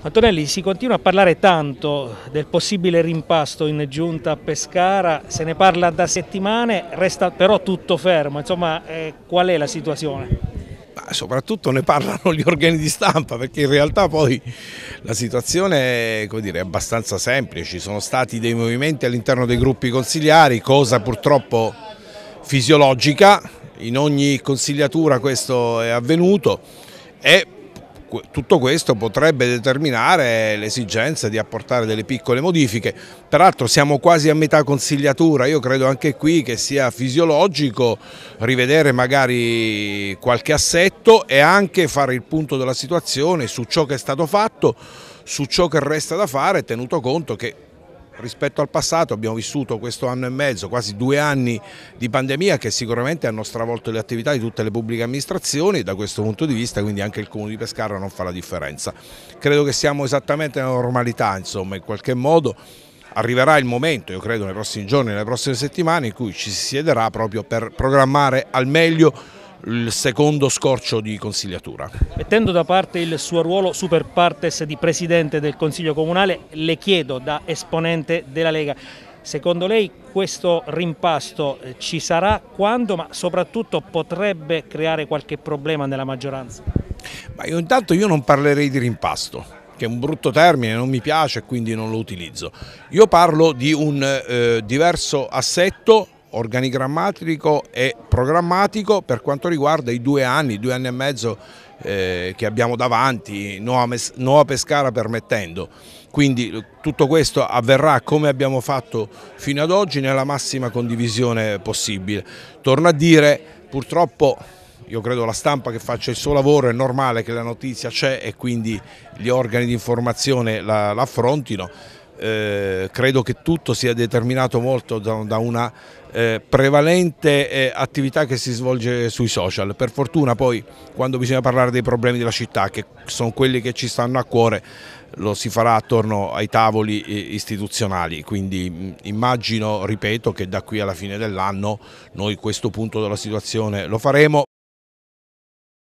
Antonelli, si continua a parlare tanto del possibile rimpasto in giunta a Pescara, se ne parla da settimane, resta però tutto fermo, insomma eh, qual è la situazione? Ma soprattutto ne parlano gli organi di stampa perché in realtà poi la situazione è, dire, è abbastanza semplice, ci sono stati dei movimenti all'interno dei gruppi consigliari, cosa purtroppo fisiologica, in ogni consigliatura questo è avvenuto e tutto questo potrebbe determinare l'esigenza di apportare delle piccole modifiche. Peraltro siamo quasi a metà consigliatura, io credo anche qui che sia fisiologico rivedere magari qualche assetto e anche fare il punto della situazione su ciò che è stato fatto, su ciò che resta da fare, tenuto conto che rispetto al passato abbiamo vissuto questo anno e mezzo, quasi due anni di pandemia che sicuramente hanno stravolto le attività di tutte le pubbliche amministrazioni e da questo punto di vista quindi anche il Comune di Pescara non fa la differenza. Credo che siamo esattamente nella normalità insomma in qualche modo arriverà il momento, io credo nei prossimi giorni, nelle prossime settimane in cui ci si siederà proprio per programmare al meglio il secondo scorcio di consigliatura. Mettendo da parte il suo ruolo super partes di Presidente del Consiglio Comunale, le chiedo da esponente della Lega, secondo lei questo rimpasto eh, ci sarà quando, ma soprattutto potrebbe creare qualche problema nella maggioranza? Ma io intanto io non parlerei di rimpasto, che è un brutto termine, non mi piace e quindi non lo utilizzo. Io parlo di un eh, diverso assetto organigrammatico e programmatico per quanto riguarda i due anni, due anni e mezzo eh, che abbiamo davanti, nuova, nuova, Pescara permettendo. Quindi eh, tutto questo avverrà come abbiamo fatto fino ad oggi nella massima condivisione possibile. Torno a dire, purtroppo io credo la stampa che faccia il suo lavoro, è normale che la notizia c'è e quindi gli organi di informazione la, la affrontino eh, credo che tutto sia determinato molto da, da una eh, prevalente eh, attività che si svolge sui social. Per fortuna poi quando bisogna parlare dei problemi della città, che sono quelli che ci stanno a cuore, lo si farà attorno ai tavoli eh, istituzionali, quindi mm, immagino, ripeto, che da qui alla fine dell'anno noi questo punto della situazione lo faremo